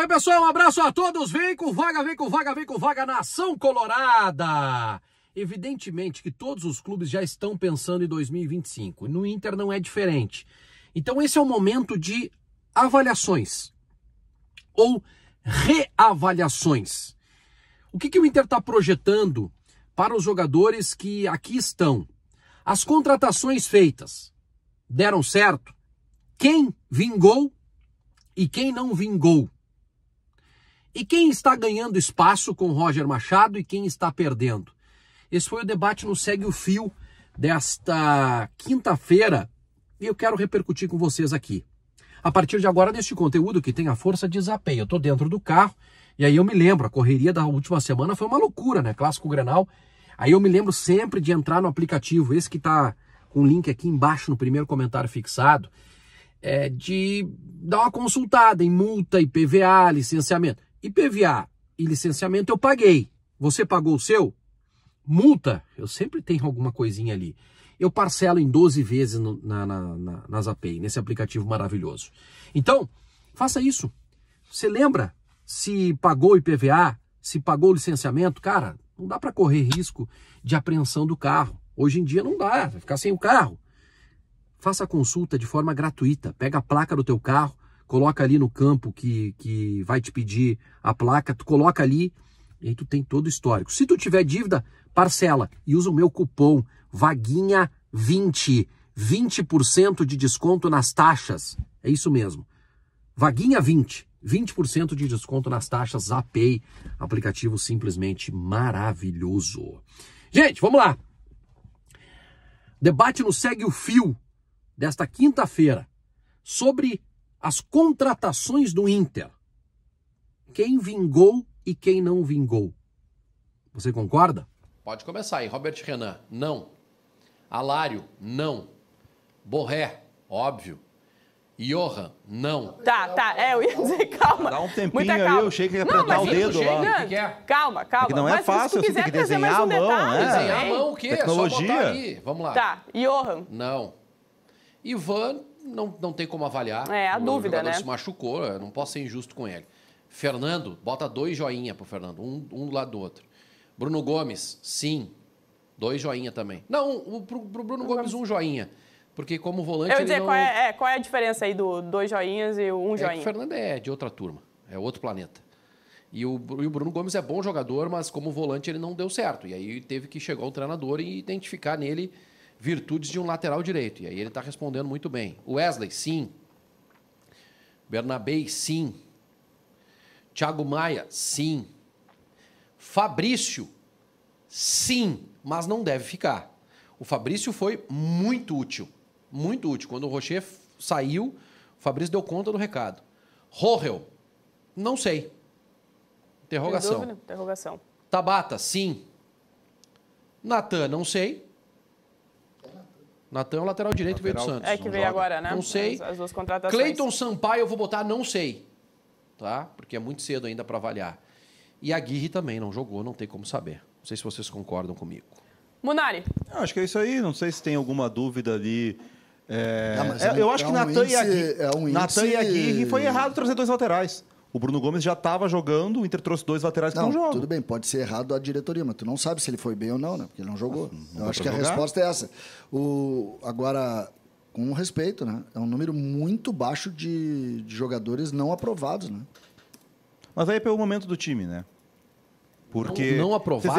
Oi, pessoal, um abraço a todos. Vem com vaga, vem com vaga, vem com vaga, nação colorada. Evidentemente que todos os clubes já estão pensando em 2025. No Inter não é diferente. Então, esse é o momento de avaliações ou reavaliações. O que, que o Inter está projetando para os jogadores que aqui estão? As contratações feitas deram certo? Quem vingou e quem não vingou? E quem está ganhando espaço com Roger Machado e quem está perdendo? Esse foi o debate no Segue o Fio desta quinta-feira e eu quero repercutir com vocês aqui. A partir de agora, neste conteúdo que tem a força de zapeio, eu estou dentro do carro e aí eu me lembro, a correria da última semana foi uma loucura, né? Clássico Grenal. Aí eu me lembro sempre de entrar no aplicativo, esse que está com o link aqui embaixo no primeiro comentário fixado, é de dar uma consultada em multa, IPVA, licenciamento. IPVA e licenciamento eu paguei. Você pagou o seu? Multa, eu sempre tenho alguma coisinha ali. Eu parcelo em 12 vezes no, na, na, na, na Zapay, nesse aplicativo maravilhoso. Então, faça isso. Você lembra se pagou IPVA, se pagou o licenciamento? Cara, não dá para correr risco de apreensão do carro. Hoje em dia não dá, vai ficar sem o carro. Faça a consulta de forma gratuita. Pega a placa do teu carro, coloca ali no campo que, que vai te pedir a placa, tu coloca ali e aí tu tem todo o histórico. Se tu tiver dívida, parcela e usa o meu cupom VAGUINHA20, 20% de desconto nas taxas, é isso mesmo, VAGUINHA20, 20% de desconto nas taxas Apei, aplicativo simplesmente maravilhoso. Gente, vamos lá. Debate no Segue o Fio desta quinta-feira sobre as contratações do Inter. Quem vingou e quem não vingou. Você concorda? Pode começar aí. Robert Renan, não. Alário, não. Borré, óbvio. Johan, não. Tá, tá, é, eu ia dizer calma. Dá um tempinho aí, eu achei que ia apertar não, o dedo lá. Né? que é? calma, calma. Porque não é mas fácil, você né? tem que desenhar um a mão, detalhe, né? Desenhar a mão o quê? É Tecnologia. Vamos lá. Tá, Johan. Não. Ivan, não, não tem como avaliar. É, a o dúvida, né? se machucou, eu não posso ser injusto com ele. Fernando, bota dois joinha pro Fernando, um, um do lado do outro. Bruno Gomes, sim. Dois joinha também. Não, o pro, pro Bruno Gomes, um joinha. Porque como volante. Eu ia dizer, não... qual, é, é, qual é a diferença aí do dois joinhas e um joinha? É que o Fernando é de outra turma, é outro planeta. E o, e o, Bruno Gomes é bom jogador, mas como volante ele não deu certo. E aí teve que chegar um treinador e identificar nele virtudes de um lateral direito. E aí ele está respondendo muito bem. Wesley, sim. Bernabei, sim. Thiago Maia, sim. Fabrício, sim, mas não deve ficar. O Fabrício foi muito útil. Muito útil. Quando o Rocher saiu, o Fabrício deu conta do recado. Rorel, não sei. Interrogação. interrogação. Tabata, sim. Natan, não sei. Natan é o lateral direito lateral, veio do Santos. É que veio agora, né? Não sei. As, as duas contratações. Cleiton Sampaio eu vou botar não sei, tá? Porque é muito cedo ainda para avaliar. E a Aguirre também não jogou, não tem como saber. Não sei se vocês concordam comigo. Munari. Eu acho que é isso aí. Não sei se tem alguma dúvida ali. É... Não, é, eu é acho um que Natan e Aguirre. É um Natan e Aguirre foi errado trazer dois laterais. O Bruno Gomes já estava jogando, o Inter trouxe dois laterais para que não jogam. Tudo bem, pode ser errado a diretoria, mas tu não sabe se ele foi bem ou não, né? Porque ele não jogou. Não Eu acho que jogar. a resposta é essa. O, agora, com respeito, né? É um número muito baixo de, de jogadores não aprovados, né? Mas aí é pelo momento do time, né? Porque. Não, não aprovados.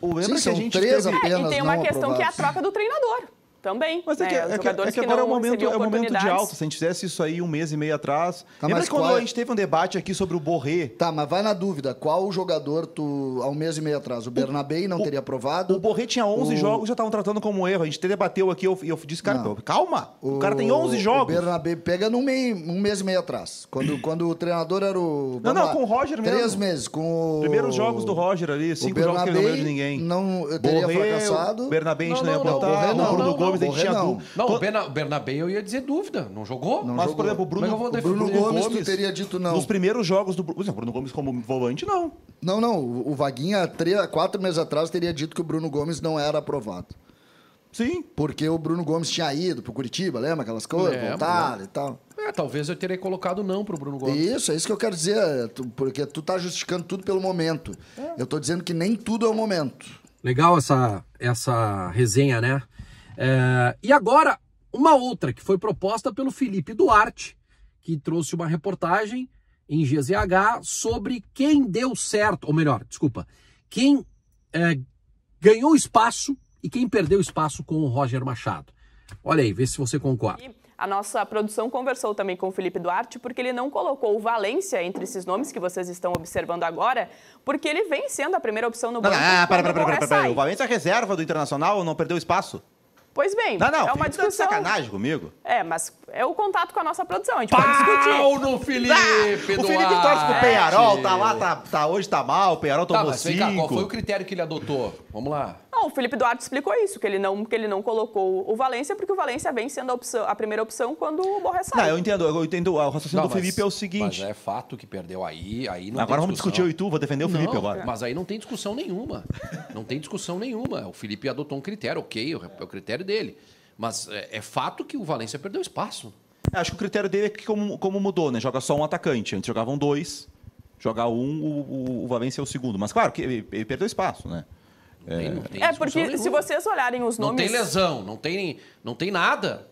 Vocês lembra Sim, que a gente. Três teve... apenas é, e tem uma questão aprovados. que é a troca do treinador. Também. Mas é né? que, é, que, é que, agora é o momento, é momento de alta. Se a gente fizesse isso aí um mês e meio atrás. Tá, quando qual... a é- gente teve um debate aqui sobre o Borré? Tá, mas vai na dúvida. Qual jogador tu, há um mês e meio atrás? O Bernabé não o, teria aprovado. O Borré tinha 11 o... jogos já estavam tratando como erro. A gente te debateu aqui. Eu, eu disse, cara, não. calma. O, o, cara tem 11 jogos. O Bernabé pega num meio, um mês e meio atrás. Quando, quando o treinador era o. Não, não, lá, com o Roger mesmo. Três meses. Com o... Primeiros jogos do Roger ali. Cinco jogos que ele não ganhou de ninguém. Não teria Borré, fracassado. O Bernabé a gente não, ia plantar. Não, não, não, jogos, a gente tinha não. dúvida. Não, o Bern Bernabé eu ia dizer dúvida, não jogou? Não mas, jogou. por exemplo, o Bruno, o Bruno, Gomes, Gomes, tu teria dito não. Nos primeiros jogos do Bruno, Bruno Gomes como volante, não. Não, não, o Vaguinha, três, quatro meses atrás, teria dito que o Bruno Gomes não era aprovado. Sim. Porque o Bruno Gomes tinha ido pro Curitiba, lembra aquelas coisas? voltar e tal. É, talvez eu teria colocado não pro Bruno Gomes. Isso, é isso que eu quero dizer. Porque tu tá justificando tudo pelo momento. É. Eu tô dizendo que nem tudo é o momento. Legal essa, essa resenha, né? É, e agora, uma outra que foi proposta pelo Felipe Duarte, que trouxe uma reportagem em GZH sobre quem deu certo, ou melhor, desculpa, quem é, ganhou espaço e quem perdeu espaço com o Roger Machado. Olha aí, vê se você concorda. A nossa produção conversou também com o Felipe Duarte, porque ele não colocou o Valência entre esses nomes que vocês estão observando agora, porque ele vem sendo a primeira opção no banco. Ah, para, para, para, para, para, para. O Valência é reserva do Internacional, não perdeu espaço. Pois bem, não, não, é uma discussão. Tá de sacanagem comigo? É, mas é o contato com a nossa produção, a gente Pau pode discutir. no Felipe! Ah, o Felipe torce pro Penharol, tá lá, tá, tá, hoje tá mal, o Penharol tá, tomou tá, mas cinco. Vem cá, qual foi o critério que ele adotou? Vamos lá. Bom, o Felipe Duarte explicou isso, que ele não, que ele não colocou o Valência, porque o Valência vem sendo a, opção, a primeira opção quando o Borré sai. Não, eu entendo, eu entendo. O raciocínio não, do Felipe mas, é o seguinte. Mas é fato que perdeu aí, aí não Agora vamos discutir o Itu, vou defender o não, Felipe agora. Mas aí não tem discussão nenhuma. não tem discussão nenhuma. O Felipe adotou um critério, ok, é o é critério dele. Mas é, é fato que o Valência perdeu espaço. É, acho que o critério dele é que como, como mudou, né? Joga só um atacante. Antes jogavam dois, jogar um, o, o, o Valência é o segundo. Mas claro que ele, ele perdeu espaço, né? É, tem, tem é porque nenhuma. se vocês olharem os nomes. Não tem lesão, não tem, não tem nada.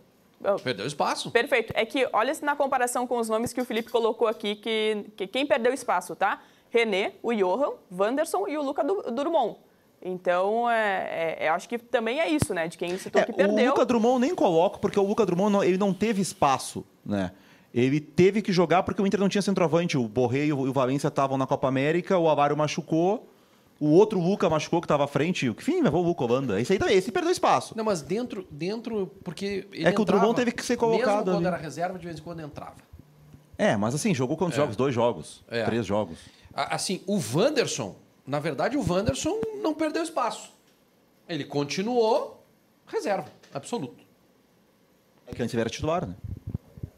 Perdeu espaço. Perfeito. É que olha na comparação com os nomes que o Felipe colocou aqui, que, que quem perdeu espaço, tá? René, o Johan, Wanderson e o Luca Drummond. Então, é, é, é, acho que também é isso, né? De quem citou é, que perdeu. O Luca Drummond nem coloco, porque o Luca Drummond não, ele não teve espaço, né? Ele teve que jogar porque o Inter não tinha centroavante. O Borré e o Valência estavam na Copa América, o Avário machucou. O outro Luca machucou que tava à frente. O que fim, levou o Luca Holanda. Esse aí também, esse perdeu espaço. Não, mas dentro, dentro porque. é que entrava, o Drummond teve que ser colocado. Mesmo quando ali. era reserva, de vez em quando entrava. É, mas assim, jogou quantos é. jogos? Dois jogos. É. Três jogos. Assim, o Wanderson, na verdade, o Wanderson não perdeu espaço. Ele continuou reserva, absoluto. É que antes ele era titular, né?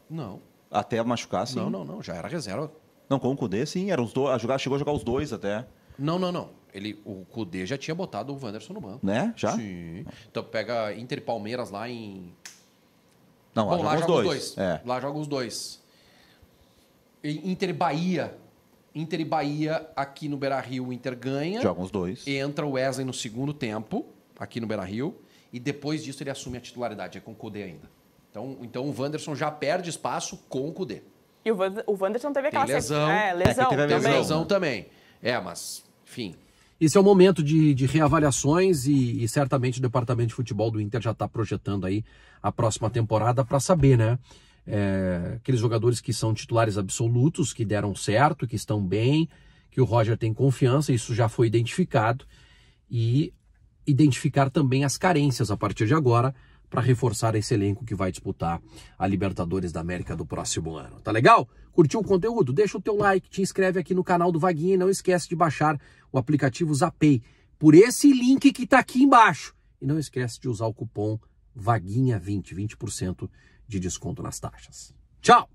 Não. Até machucar, sim? Não, não, não. Já era reserva. Não, com o Kudê, sim. Era os dois, a jogar, chegou a jogar os dois até. Não, não, não. Ele, o Cudê já tinha botado o Wanderson no banco. Né? Já? Sim. Então pega Inter e Palmeiras lá em. Não, Bom, lá joga os dois. dois. É. Lá joga os dois. Inter e Bahia. Inter e Bahia aqui no Beira Rio, o Inter ganha. Joga os dois. Entra o Wesley no segundo tempo, aqui no Beira Rio. E depois disso ele assume a titularidade, é com o Cudê ainda. Então, então o Wanderson já perde espaço com o Cudê. E o, Wanderson teve aquela lesão. É, é, lesão. É, lesão, é, teve lesão também. É, mas Fim. Esse é o momento de, de reavaliações e, e, certamente o departamento de futebol do Inter já está projetando aí a próxima temporada para saber, né? É, aqueles jogadores que são titulares absolutos, que deram certo, que estão bem, que o Roger tem confiança, isso já foi identificado e identificar também as carências a partir de agora para reforçar esse elenco que vai disputar a Libertadores da América do próximo ano. Tá legal? Curtiu o conteúdo? Deixa o teu like, te inscreve aqui no canal do Vaguinha e não esquece de baixar o aplicativo Zapay por esse link que está aqui embaixo. E não esquece de usar o cupom VAGUINHA20, 20% de desconto nas taxas. Tchau!